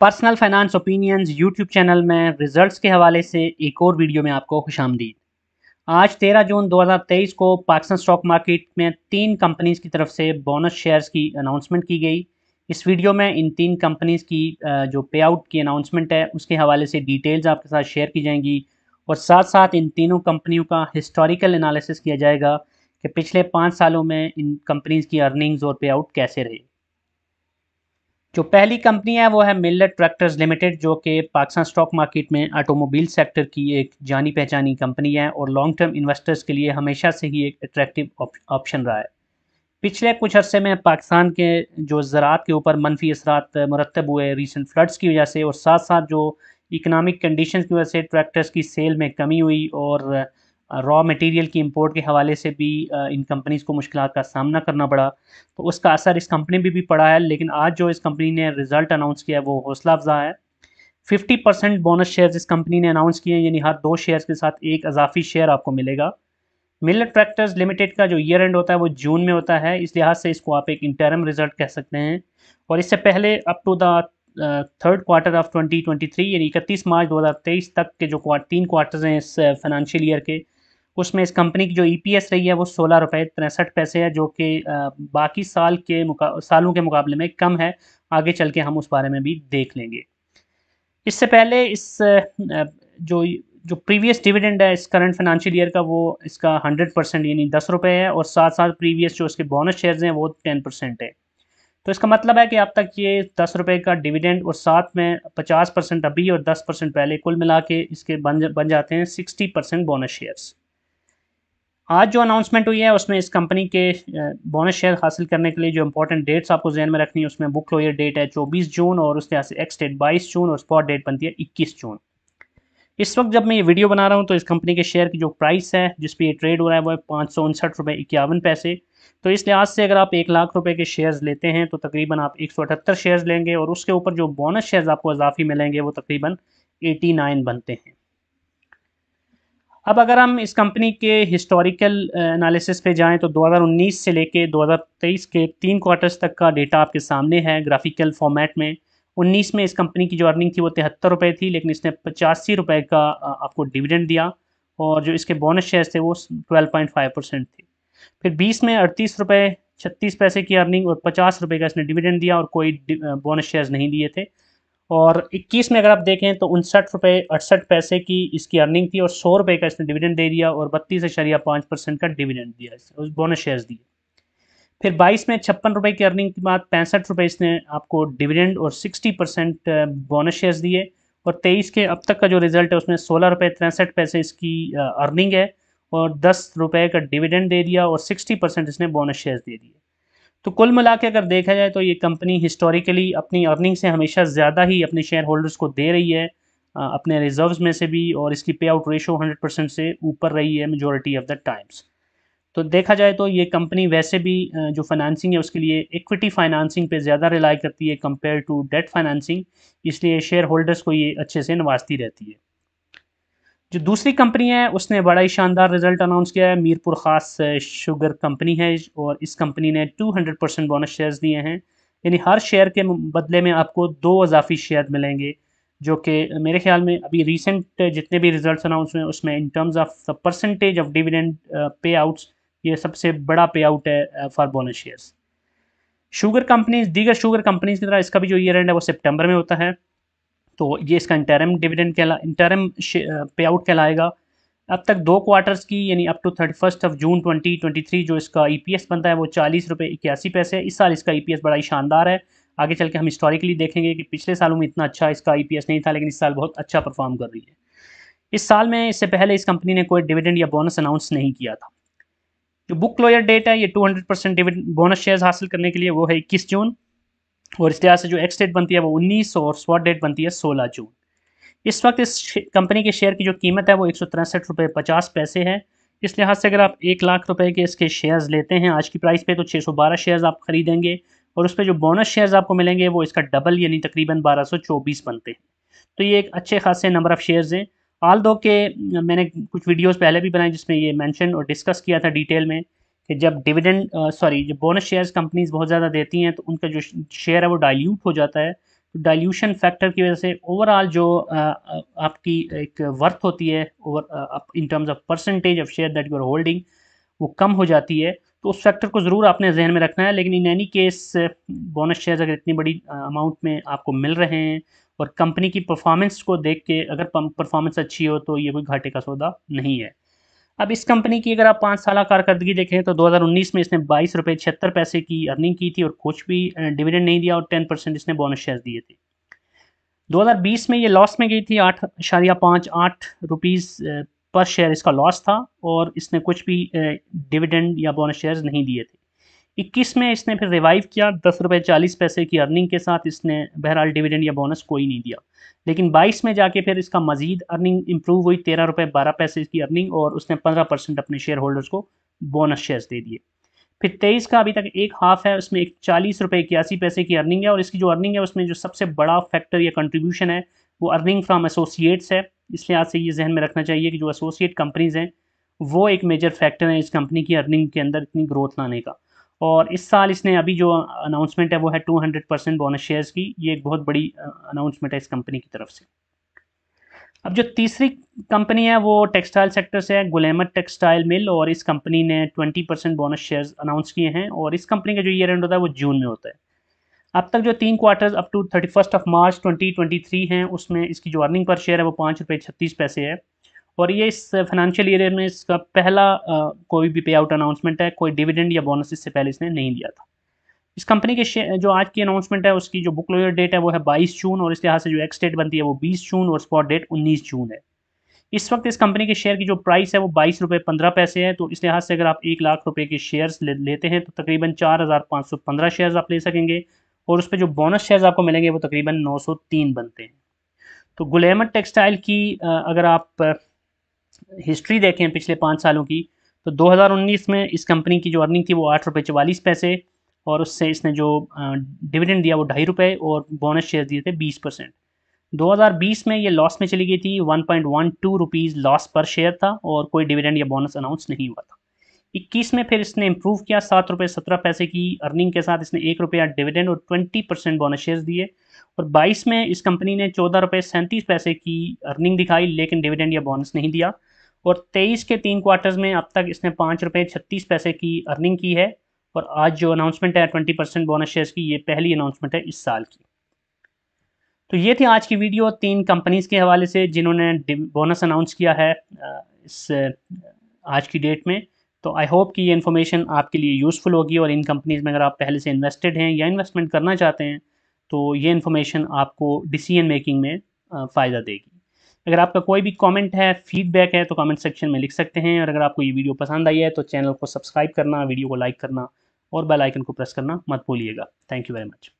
personal finance opinions YouTube channel में results के हवाले से एक और वीडियो में आपको खुश आमदीद आज 13 जून 2023 को पाकिस्तान स्टॉक मार्केट में तीन कंपनीज की तरफ से बोनस शेयर्स की अनाउंसमेंट की गई इस वीडियो में इन तीन कंपनीज की जो पे आउट की अनाउंसमेंट है उसके हवाले से डिटेल्स आपके साथ शेयर की जाएंगी और साथ साथ इन तीनों कंपनियों का हिस्टोरिकल एनालिसिस किया जाएगा कि पिछले पाँच सालों में इन कंपनीज की अर्निंग्स और पे आउट कैसे रहे जो पहली कंपनी है वो है मिल्ल ट्रैक्टर्स लिमिटेड जो कि पाकिस्तान स्टॉक मार्केट में ऑटोमोबाइल सेक्टर की एक जानी पहचानी कंपनी है और लॉन्ग टर्म इन्वेस्टर्स के लिए हमेशा से ही एक अट्रैक्टिव ऑप्शन रहा है पिछले कुछ अरसे में पाकिस्तान के जो ज़रात के ऊपर मनफी असरात मरतब हुए रिसेंट फ्लड्स की वजह से और साथ साथ जो इकनॉमिक कंडीशन की वजह से ट्रैक्टर्स की सेल में कमी हुई और रॉ मटेरियल की इंपोर्ट के हवाले से भी इन कंपनीज़ को मुश्किल का सामना करना पड़ा तो उसका असर इस कंपनी में भी, भी पड़ा है लेकिन आज जो इस कंपनी ने रिज़ल्ट अनाउंस किया है वो हौसला अफजा है 50 परसेंट बोनस शेयर इस कंपनी ने अनाउंस किए हैं यानी हर दो शेयर्स के साथ एक अजाफी शेयर आपको मिलेगा मिलर ट्रैक्टर्स लिमिटेड का जो ईयर एंड होता है वो जून में होता है इस लिहाज से इसको आप एक इंटरम रिजल्ट कह सकते हैं और इससे पहले up to the third quarter of 2023 यानी इकतीस मार्च 2023 तक के जो तीन क्वार्टर्स हैं इस फाइनेंशियल ईयर के उसमें इस कंपनी की जो ईपीएस e रही है वो सोलह रुपये तिरसठ पैसे है जो कि बाकी साल के मुका सालों के मुकाबले में कम है आगे चल के हम उस बारे में भी देख लेंगे इससे पहले इस जो जो प्रीवियस डिविडेंड है इस करंट फाइनेंशियल ईयर का वो इसका हंड्रेड परसेंट यानी दस रुपये है और साथ साथ प्रीवियस जो उसके बोनस शेयर्स हैं वो टेन परसेंट है तो इसका मतलब है कि अब तक ये दस रुपये का डिविडेंड और साथ में पचास परसेंट अभी और दस परसेंट पहले कुल मिला के इसके बन बन जाते हैं सिक्सटी परसेंट बोनस शेयर्स आज जो अनाउंसमेंट हुई है उसमें इस कंपनी के बोनस शेयर हासिल करने के लिए जो इंपॉर्टेंट डेट्स आपको जहन में रखनी है उसमें बुक लोयर डेट है 24 जून और उसके यहाँ से एक्स डेट 22 जून और स्पॉट डेट बनती है 21 जून इस वक्त जब मैं ये वीडियो बना रहा हूँ तो इस कंपनी के शेयर की जो प्राइस है जिस पर ये ट्रेड हो रहा है वो है पाँच सौ उनसठ रुपये इक्यावन पैसे तो इस लिहाज से अगर आप एक लाख रुपए के शेयर्स लेते हैं तो तकरीबन आप एक सौ अठहत्तर शेयर्स लेंगे और उसके ऊपर जो बोनस शेयर्स आपको इजाफी मिलेंगे वो तकरीबन एटी नाइन बनते हैं अब अगर हम इस कंपनी के हिस्टोरिकल एनालिसिस uh, पे जाएं तो 2019 से लेके 2023 के तीन क्वार्टर्स तक का डेटा आपके सामने है ग्राफिकल फॉर्मेट में 19 में इस कंपनी की जो अर्निंग थी वो तिहत्तर रुपये थी लेकिन इसने पचासी रुपये का uh, आपको डिविडेंड दिया और जो इसके बोनस शेयर्स थे वो 12.5 परसेंट थे फिर 20 में अड़तीस रुपये छत्तीस पैसे की अर्निंग और पचास रुपये का इसने डिविडेंड दिया और कोई बोनस uh, शेयर्स नहीं दिए थे और 21 में अगर आप देखें तो उनसठ रुपये अड़सठ पैसे की इसकी अर्निंग थी और सौ रुपये का इसने डिविडेंड दे दिया और बत्तीस अशरिया पाँच परसेंट का डिविडेंड दिया बोनस शेयर्स दिए फिर 22 में छप्पन रुपये की अर्निंग के बाद पैंसठ रुपये इसने आपको डिविडेंड और 60 परसेंट बोनस शेयर्स दिए और 23 के अब तक का जो रिजल्ट है उसमें सोलह रुपये तिरसठ पैसे इसकी अर्निंग है और दस रुपये का डिविडेंड दे दिया और सिक्सटी परसेंट इसने बोनस शेयर्स दे दिए तो कुल मिला के अगर देखा जाए तो ये कंपनी हिस्टोरिकली अपनी अर्निंग से हमेशा ज़्यादा ही अपने शेयर होल्डर्स को दे रही है अपने रिजर्व्स में से भी और इसकी पे आउट रेशो हंड्रेड परसेंट से ऊपर रही है मेजोरिटी ऑफ द टाइम्स तो देखा जाए तो ये कंपनी वैसे भी जो फाइनेंसिंग है उसके लिए इक्विटी फाइनेंसिंग पे ज़्यादा रिलाई करती है कंपेयर टू डेट फाइनेंसिंग इसलिए शेयर होल्डर्स को ये अच्छे से नवाजती रहती है जो दूसरी कंपनी है उसने बड़ा ही शानदार रिजल्ट अनाउंस किया है मीरपुर ख़ास शुगर कंपनी है और इस कंपनी ने 200 परसेंट बोनस शेयर्स दिए हैं यानी हर शेयर के बदले में आपको दो अजाफी शेयर मिलेंगे जो कि मेरे ख्याल में अभी रिसेंट जितने भी रिजल्ट अनाउंस हुए उसमें in terms of the percentage of dividend pay outs ये सबसे बड़ा पे आउट है for bonus shares sugar companies दीगर शुगर कंपनीज की तरह इसका भी जो ईयर एंड है वो सितंबर में होता है तो ये इसका इंटरम डिविडेंड कहला इंटरम पे आउट कहलाएगा अब तक दो क्वार्टर्स की यानी up to thirty first of June 2023 जो इसका ईपीएस e बनता है वो चालीस रुपये इक्यासी पैसे है इस साल इसका ईपीएस e बड़ा ही शानदार है आगे चल के हम हिस्टोरिकली देखेंगे कि पिछले सालों में इतना अच्छा इसका एस e नहीं था लेकिन इस साल बहुत अच्छा परफॉर्म कर रही है इस साल में इससे पहले इस कंपनी ने कोई डिविडेंड या बोनस अनाउंस नहीं किया था जो बुक क्लोयर डेट है ये 200 परसेंट डिविडेंड बोनस शेयर्स हासिल करने के लिए वो है इक्कीस जून और इस लिहाज से जो एक्स डेट बनती है वो 19 और स्वॉट डेट बनती है 16 जून इस वक्त इस कंपनी के शेयर की जो कीमत है वो एक सौ तिरसठ रुपये पचास पैसे है इस लिहाज से अगर आप एक लाख रुपए के इसके शेयर्स लेते हैं आज की प्राइस पे तो 612 शेयर्स आप खरीदेंगे और उस पर जो बोनस शेयर्स आपको मिलेंगे वो इसका डबल यानी तकरीबन 1224 बनते हैं तो ये एक अच्छे खासे नंबर ऑफ़ शेयर्स हैं आल दो के मैंने कुछ वीडियोस पहले भी बनाए जिसमें ये मेंशन और डिस्कस किया था डिटेल में कि जब डिविडेंड सॉरी जब बोनस शेयर्स कंपनीज बहुत ज़्यादा देती हैं तो उनका जो शेयर है वो डाइल्यूट हो जाता है तो डाइल्यूशन फैक्टर की वजह से ओवरऑल जो आपकी एक वर्थ होती है over in terms of percentage of share that you are holding वो कम हो जाती है तो उस फैक्टर को ज़रूर आपने जहन में रखना है लेकिन in any case bonus shares अगर इतनी बड़ी अमाउंट में आपको मिल रहे हैं और कंपनी की परफॉर्मेंस को देख के अगर परफॉर्मेंस अच्छी हो तो ये कोई घाटे का सौदा नहीं है अब इस कंपनी की अगर आप पाँच साल कारकर्दगी देखें तो 2019 में इसने बाईस रुपये छिहत्तर पैसे की अर्निंग की थी और कुछ भी डिविडेंड नहीं दिया और टेन परसेंट इसने बोनस शेयर दिए थे 2020 में ये लॉस में गई थी आठ शारिया पाँच आठ रुपीज़ पर शेयर इसका लॉस था और इसने कुछ भी डिविडेंड या बोनस शेयर नहीं दिए थे इक्कीस में इसने फिर रिवाइव किया दस रुपये चालीस पैसे की अर्निंग के साथ इसने बहरहाल डिविडेंड या बोनस कोई नहीं दिया लेकिन बाईस में जाके फिर इसका मजीद अर्निंग इम्प्रूव हुई तेरह रुपये बारह पैसे की अर्निंग और उसने पंद्रह परसेंट अपने शेयर होल्डर्स को बोनस शेयर्स दे दिए फिर तेईस का अभी तक एक हाफ है उसमें एक चालीस रुपये इक्यासी पैसे की अर्निंग है और इसकी जो अर्निंग है उसमें जो सबसे बड़ा फैक्टर या कंट्रीब्यूशन है वो अर्निंग फ्राम एसोसिएट्स है इस लिहाज से ये जहन में रखना चाहिए कि जो एसोसिएट कंपनीज़ हैं वो एक मेजर फैक्टर है इस कंपनी की अर्निंग के अंदर इतनी ग्रोथ लाने का और इस साल इसने अभी जो अनाउंसमेंट है वो है two hundred percent bonus shares की ये एक बहुत बड़ी अनाउंसमेंट है इस कंपनी की तरफ से अब जो तीसरी कंपनी है वो टेक्सटाइल सेक्टर से है गुलेमत टेक्सटाइल मिल और इस कंपनी ने 20 परसेंट बोनस शेयर्स अनाउंस किए हैं और इस कंपनी का जो ईयर एंड होता है वो जून में होता है अब तक जो तीन quarters up to thirty first of March twenty हैं उसमें इसकी जो अर्निंग पर शेयर है वो पाँच रुपये छत्तीस पैसे है और ये इस फाइनेंशियल ईयर में इसका पहला आ, कोई भी पे आउट अनाउंसमेंट है कोई डिविडेंड या बोनस इससे पहले इसने नहीं दिया था इस कंपनी के जो आज की अनाउंसमेंट है उसकी जो बुक क्लोजर डेट है वो है बाईस जून और इस लिहाज से जो एक्स डेट बनती है वो बीस जून और स्पॉट डेट उन्नीस जून है इस वक्त इस कंपनी के शेयर की जो प्राइस है वो बाईस रुपये पंद्रह पैसे है तो इस लिहाज से अगर आप एक लाख रुपये के शेयर्स ले, लेते हैं तो तकरीबन चार हज़ार पाँच सौ पंद्रह शेयर्स आप ले सकेंगे और उस पर जो बोनस शेयर्स आपको मिलेंगे वो तकरीबन नौ सौ तीन बनते हैं तो गुलेमत टेक्सटाइल की अगर आप हिस्ट्री देखें पिछले पाँच सालों की तो 2019 में इस कंपनी की जो अर्निंग थी वो आठ रुपये चवालीस पैसे और उससे इसने जो डिविडेंड दिया वो ढाई रुपये और बोनस शेयर दिए थे बीस परसेंट दो में ये लॉस में चली गई थी 1.12 पॉइंट लॉस पर शेयर था और कोई डिविडेंड या बोनस अनाउंस नहीं हुआ था 21 में फिर इसने इंप्रूव किया सात रुपये सत्रह पैसे की अर्निंग के साथ इसने एक रुपया डिविडेंड और 20 परसेंट बोनस शेयर दिए और 22 में इस कंपनी ने चौदह रुपये सैंतीस पैसे की अर्निंग दिखाई लेकिन डिविडेंड या बोनस नहीं दिया और 23 के तीन क्वार्टर्स में अब तक इसने पाँच रुपये छत्तीस पैसे की अर्निंग की है और आज जो अनाउंसमेंट है ट्वेंटी परसेंट बोनस शेयर्स की ये पहली अनाउंसमेंट है इस साल की तो ये थी आज की वीडियो तीन कंपनीज के हवाले से जिन्होंने बोनस अनाउंस किया है इस आज की डेट में तो आई होप कि ये इन्फॉर्मेशन आपके लिए यूज़फुल होगी और इन कंपनीज़ में अगर आप पहले से इन्वेस्टेड हैं या इन्वेस्टमेंट करना चाहते हैं तो ये इन्फॉर्मेशन आपको डिसीजन मेकिंग में फ़ायदा देगी अगर आपका कोई भी कमेंट है फीडबैक है तो कमेंट सेक्शन में लिख सकते हैं और अगर आपको ये वीडियो पसंद आई है तो चैनल को सब्सक्राइब करना वीडियो को लाइक करना और बेल आइकन को प्रेस करना मत भूलिएगा थैंक यू वेरी मच